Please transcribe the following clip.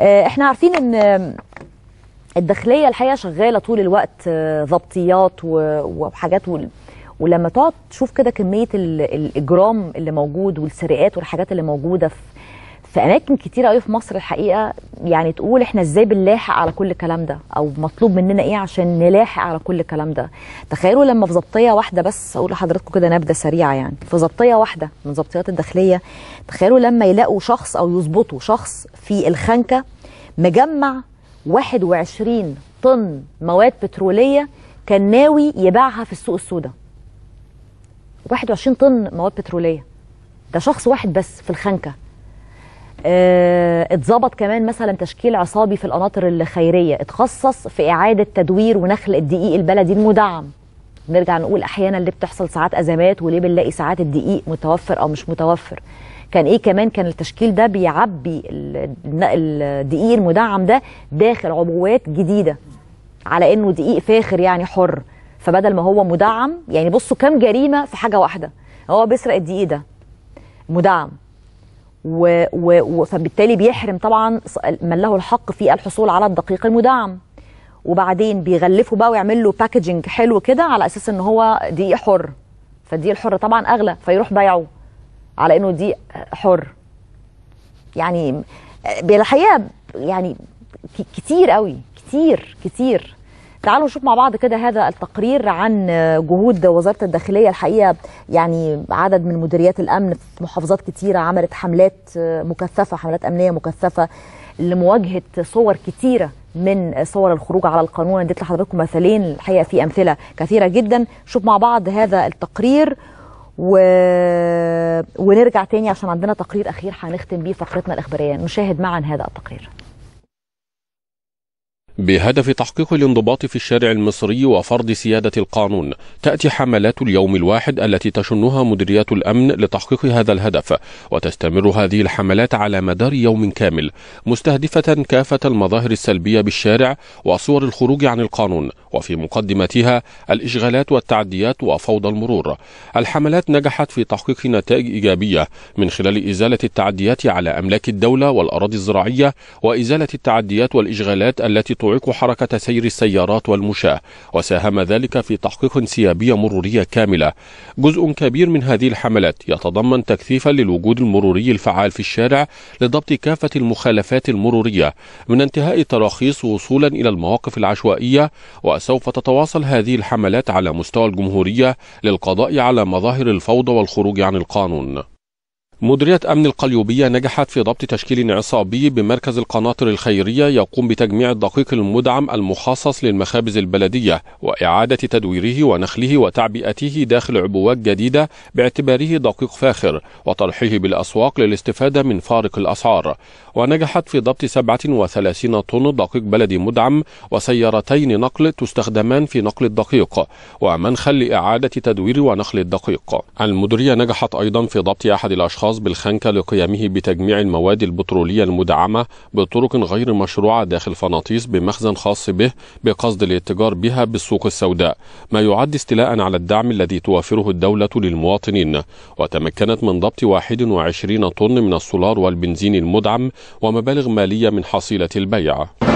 آه، احنا عارفين ان الداخليه الحقيقه شغاله طول الوقت آه، ضبطيات وحاجات ولما تقعد تشوف كده كميه الاجرام اللي موجود والسرقات والحاجات اللي موجوده في في اماكن كتير قوي في مصر الحقيقه يعني تقول احنا ازاي بنلاحق على كل الكلام ده او مطلوب مننا ايه عشان نلاحق على كل الكلام ده تخيلوا لما في ظبطيه واحده بس اقول لحضراتكم كده نبذه سريعه يعني في ظبطيه واحده من ظبطيات الداخليه تخيلوا لما يلاقوا شخص او يظبطوا شخص في الخنكه مجمع 21 طن مواد بتروليه كان ناوي يبيعها في السوق السوداء 21 طن مواد بتروليه ده شخص واحد بس في الخنكه آه، اتظبط كمان مثلا تشكيل عصابي في القناطر الخيريه اتخصص في اعاده تدوير ونخل الدقيق البلدي المدعم نرجع نقول احيانا اللي بتحصل ساعات ازمات وليه بنلاقي ساعات الدقيق متوفر او مش متوفر كان ايه كمان كان التشكيل ده بيعبي الدقيق المدعم ده داخل عبوات جديده على انه دقيق فاخر يعني حر فبدل ما هو مدعم يعني بصوا كام جريمه في حاجه واحده هو بيسرق الدقيق ده مدعم و و و... فبالتالي بيحرم طبعا من له الحق في الحصول على الدقيق المدعم وبعدين بيغلفه بقى ويعمل له باكجنج حلو كده على اساس ان هو دي حر فدي الحر طبعا اغلى فيروح بايعه على انه دي حر يعني الحقيقه يعني كتير قوي كتير كتير تعالوا نشوف مع بعض كده هذا التقرير عن جهود وزاره الداخليه الحقيقه يعني عدد من مديريات الامن في محافظات كثيره عملت حملات مكثفه حملات امنيه مكثفه لمواجهه صور كثيره من صور الخروج على القانون اديت لحضراتكم مثالين الحقيقه في امثله كثيره جدا شوف مع بعض هذا التقرير و... ونرجع تاني عشان عندنا تقرير اخير هنختم بيه فقرتنا الاخباريه نشاهد معا هذا التقرير بهدف تحقيق الانضباط في الشارع المصري وفرض سيادة القانون تأتي حملات اليوم الواحد التي تشنها مديريات الأمن لتحقيق هذا الهدف وتستمر هذه الحملات على مدار يوم كامل مستهدفة كافة المظاهر السلبية بالشارع وصور الخروج عن القانون وفي مقدمتها الإشغالات والتعديات وفوضى المرور الحملات نجحت في تحقيق نتائج إيجابية من خلال إزالة التعديات على أملاك الدولة والأراضي الزراعية وإزالة التعديات والإشغالات التي تعيق حركة سير السيارات والمشاة وساهم ذلك في تحقيق انسيابية مرورية كاملة جزء كبير من هذه الحملات يتضمن تكثيفا للوجود المروري الفعال في الشارع لضبط كافة المخالفات المرورية من انتهاء التراخيص وصولا إلى المواقف العشوائية وسوف تتواصل هذه الحملات على مستوى الجمهورية للقضاء على مظاهر الفوضى والخروج عن القانون مديرية أمن القليوبية نجحت في ضبط تشكيل عصابي بمركز القناطر الخيرية يقوم بتجميع الدقيق المدعم المخصص للمخابز البلدية وإعادة تدويره ونخله وتعبئته داخل عبوات جديدة باعتباره دقيق فاخر وطرحه بالأسواق للاستفادة من فارق الأسعار ونجحت في ضبط 37 طن دقيق بلدي مدعم وسيارتين نقل تستخدمان في نقل الدقيق ومنخل لإعادة تدوير ونخل الدقيق المديرية نجحت أيضا في ضبط أحد الأشخاص الخاص بالخنكة لقيامه بتجميع المواد البترولية المدعمة بطرق غير مشروعة داخل فناطيس بمخزن خاص به بقصد الاتجار بها بالسوق السوداء ما يعد استيلاء على الدعم الذي توفره الدولة للمواطنين وتمكنت من ضبط 21 طن من السولار والبنزين المدعم ومبالغ مالية من حصيلة البيع